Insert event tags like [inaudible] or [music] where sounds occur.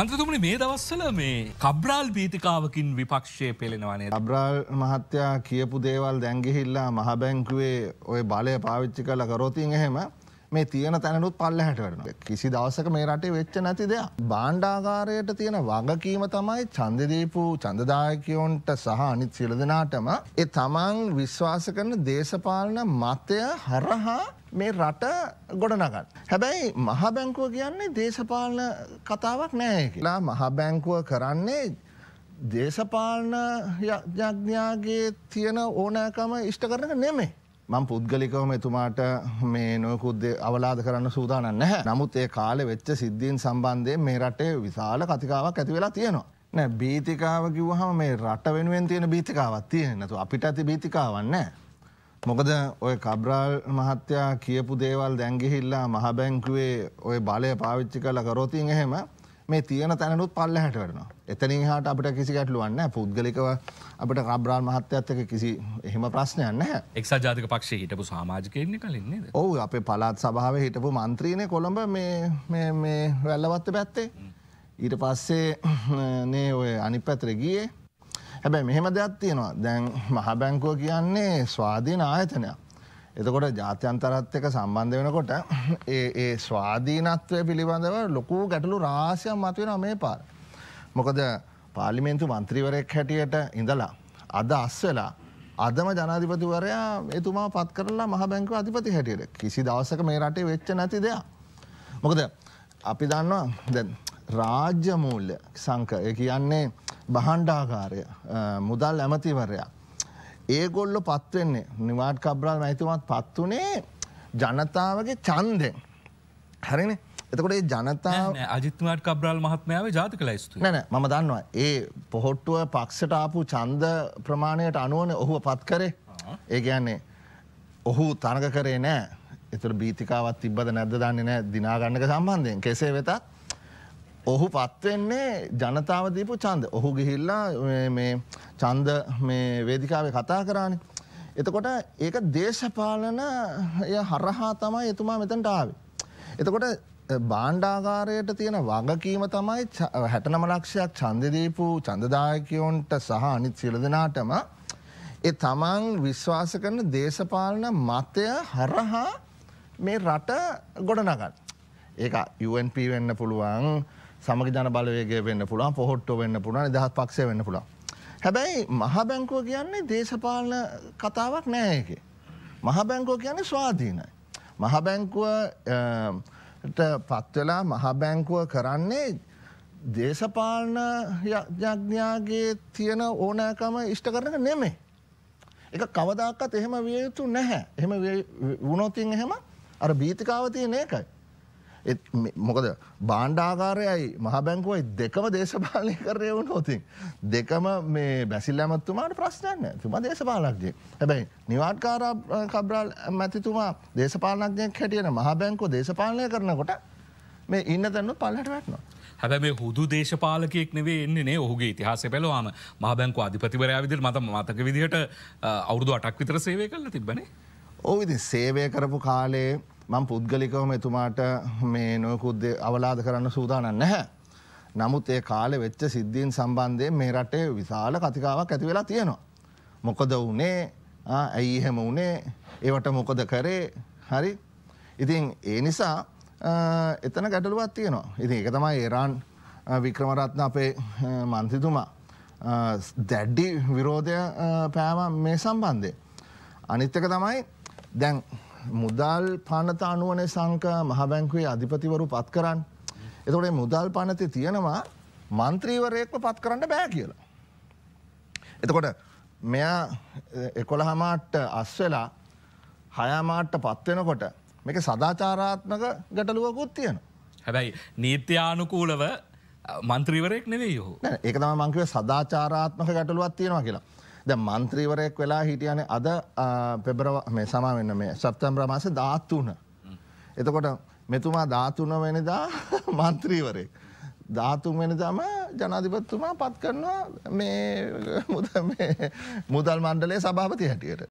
මන්ත්‍රතුමනි මේ දවස්සල මේ කබ්්‍රාල් බීතිකාවකින් විපක්ෂය පෙළෙනවානේ. අබ්‍රාල් මහත්තයා කියපු දේවල් දැංගිහිල්ලා මහබැංකුවේ ඔය බලය පාවිච්චි කල කරෝතින් එහෙම මේ තියෙන තැනලුත් පල්ලහැට වෙනවා. කිසි දවසක මේ රටේ වෙච්ච නැති දෙයක්. භාණ්ඩාගාරයට තියෙන වගකීම තමයි ඡන්ද දීපු ඡන්දදායකයොන්ට සහ අනිත් සියලු දෙනාටම ඒ තමන් විශ්වාස කරන දේශපාලන මතය හරහා මේ රට ගොඩනගන්න. හැබැයි මහබැංකුව කියන්නේ දේශපාලන කතාවක් නෑ කියලා මහබැංකුව කරන්නේ දේශපාලන යඥඥාගේ තියෙන ඕනෑකම ඉෂ්ට කරනක නෙමේ. මං පුද්ගලිකවම එතුමාට මේ නොයකුද්ද අවලාද කරන්න සූදානන් නැහැ නමුත් ඒ කාලෙ වෙච්ච සිද්ධීන් සම්බන්ධය මේ රටේ විශාල කතිකාවක් ඇති වෙලා තියෙනවා. නෑ බීතිකාව කිව්වහම මේ රට වෙනුවෙන් තියෙන බීතිකාවත් තියෙන නැතු අපිට ඇති බීතිකාවන්න. මොකද ඔය කබ්‍රාල් මහත්තයා කියපු දේවල් දැංගිහිල්ලා මහබැංකුවේ ඔය බලය පාවිච්චි කළ කරෝතින් එහෙම මේ තියෙන තැනනුත් පල්ලහැට වෙනවා. එතනින් එහාට අපිට කිසි ගැටලුවක් නැහැ. පුද්ගලිකව අපිට රබ්‍රාල් මහත්තයත් එක්ක කිසි එහෙම ප්‍රශ්නයක් නැහැ. එක්සත් ජාතික පක්ෂයේ හිටපු සමාජිකයෙන්නේ කලින් නේද? ඔව් අපේ පළාත් සභාවේ හිටපු മന്ത്രിනේ කොළඹ මේ මේ මේ වැල්ලවත්ත පැත්තේ. ඊට පස්සේ නේ ඔය අනිත් පැත්තට ගියේ. හැබැයි මෙහෙම දෙයක් තියෙනවා. දැන් මහ බැංකුව කියන්නේ ස්වාධීන ආයතනයක්. එතකොට ජාත්‍යන්තරත් එක සම්බන්ධ වෙනකොට ඒ ස්වාධීනත්වය පිළිබඳව ලොකු ගැටලු රාසියක් මතුවෙන මේ පාර. මොකද පාලිමේන්තු මන්ත්‍රීවරයෙක් හැටියට ඉඳලා අද අස්වෙලා අදම ජනාධිපතිවරයා එතුමා පත් කරලා මහ බැංකව අධිපති හැටියට කිසි දවසක මේ රටේ වෙච්ච නැති දෙයක්. මොකද අපි දන්නවා දැන් රාජ්‍යමූල්‍ය සංක ඒ කියන්නේ බහන්්ඩාකාරය මුදල් ඇමතිවරයා ඒගොල්ලො පත්වෙන්නේ නිවාට් කබ්්‍රාල් මැතිමත් පත්වනේ ජනතාවගේ චන්දෙන් හැරින එතකොට ඒ ජනතාව අජිතමාට කබ්්‍රාල් මහත්මාව ජාතික ලයිස්තු නැන ම දන්නවා ඒ පොහොට්ටුව පක්ෂට ආපු චන්ද ප්‍රමාණයට අනුවන ඔහුව පත් කරේ ඒ කියන්නේ ඔහු තනක කරේ නෑ එතුර බීතිකාවත් තිබද නැද දන්නේ නෑ දිනාගන්නක සම්බන්ධයෙන් කෙසේ වෙතත් ඔහු පත්වෙන්නේ ජනතාව දීපු චන්ද ඔහු ගිහිල්ලා චන්ද වේදිකාවේ කතා කරානේ. එතකොට ඒක දේශපාලන හරහා තමයි එතුමා මෙතැන්ට ආවේ. එතකොට බාණ්ඩාගාරයට තියෙන වගකීම තමයි හැටනම ලක්ෂයක් චන්දදීපු චන්දදායකයෝන්ට සහ අනිත් සිල දෙනාටම ඒ තමන් විශ්වාස කරන දේශපාලන මතය හරහා මේ රට ගොඩනගත්. ඒක UNP වෙන්න පුළුවන් සමග ජන බලවේගය වෙන්න පුළුවන් පොහොට්ටෝ වෙන්න පුළුවන් දහත් පක්ෂය වෙන්න පුළුවන්. හැබැයි මහා බැංකුව කියන්නේ දේශපාලන කතාවක් නෑ එක. මහා බැංකුව කියන්නේ ස්වාධීනයි. මහා බැංකුවට පත්වෙලා මහා බැංකුව කරන්නේ දේශපාලන යඥඥාගේ තියෙන ඕනෑකම ඉෂ්ට කරනක නෙමේ. එක කවදක්කත් එහෙම විය යුතු නැහැ. එහෙම වුණොතින් එහෙම අර බීතිකාවතිය නේකයි. මොකද බාණ්ඩාකාරයයි මහබැංකුවයි දෙකම දේශපාලය කරය වුණ හොතින්. දෙකම මේ බැසිල් ඇමත්තුමාට ප්‍රශ්නයන්න තුමා දේශපාලක්දේ. හැබැයි නිවාර්කාර කබ්‍රාල් මැතිතුමා දේශපාලනක්දයක් හැටියන මහබැංකෝ දේශපාලනය කරනකොට මේ ඉන්න තැන්නු පල්ලට වැටනවා. හැබැ හුදු දේශපාලකයෙක් නෙවේ එන්නේ ඔහුගේ ඉතිහාස පැලවාම මහබැංකු අධිපතිවරයා විදිර මත මතක විදිහට අවුරදු අටක් විතර සේවය කල්ල තිබන. ඕ ඉති සේවය කරපු කාලේ මං පුද්ගලිකවම එතුමාට මේ නොයකුද්ද අවලාද කරන්න සූදානන් නැහැ. නමුත් ඒ කාලෙ වෙච්ච සිද්ධීන් සම්බන්ධය මේ රටේ විශාල කතිකාවක් ඇති වෙලා තියෙනවා. මොකද වනේ ඇයි එහෙම වනේ ඒවට මොකද කරේ හරි ඉතින් ඒ නිසා එතන ගැටලුවත් තියෙනවා. ඉතින් එක තමයි ඒරාන් වික්‍රමරත්න අපේ මන්තිතුමා දැඩ්ඩි විරෝධය පෑවා මේ සම්බන්ධය. අනිත්තක තමයි දැන් මුදල් පනත අනුවනේ සංක මහබැංකුවේ අධිපතිවරු පත් කරන්න. එතොට මුදල් පනති තියෙනවා මන්ත්‍රීවරයෙක්ම පත් කරන්න බෑ කියලා. එතකොට මෙයා එකොළ හමාට්ට අස්වෙලා හයාමාට්ට පත්වෙනකොට මේක සදාචාරාත්මක ගැටලුවකුත් තියෙන. හැබැයි නීත්‍යානුකූලව මන්ත්‍රීවරයෙක් නෙවේ යහු ඒක තම මංකව සදාචාරාත්මක ගැටලුවත් තියෙනවා කියලා. ද මන්ත්‍රීවරයෙක් වෙලා හිටියන අද පෙබරව මේ සමාවෙන්න මේ සප්තම්බ්‍ර මාස ධාත්තුන. එතකොට මෙතුමා ධාතුන වෙනදා මන්ත්‍රීවරේ. [laughs] ධාතුන් වෙනදාම ජනාධිපත්තුමා පත් කරනවා මුදල් මණ්ඩලේ සභාපති හැටියට.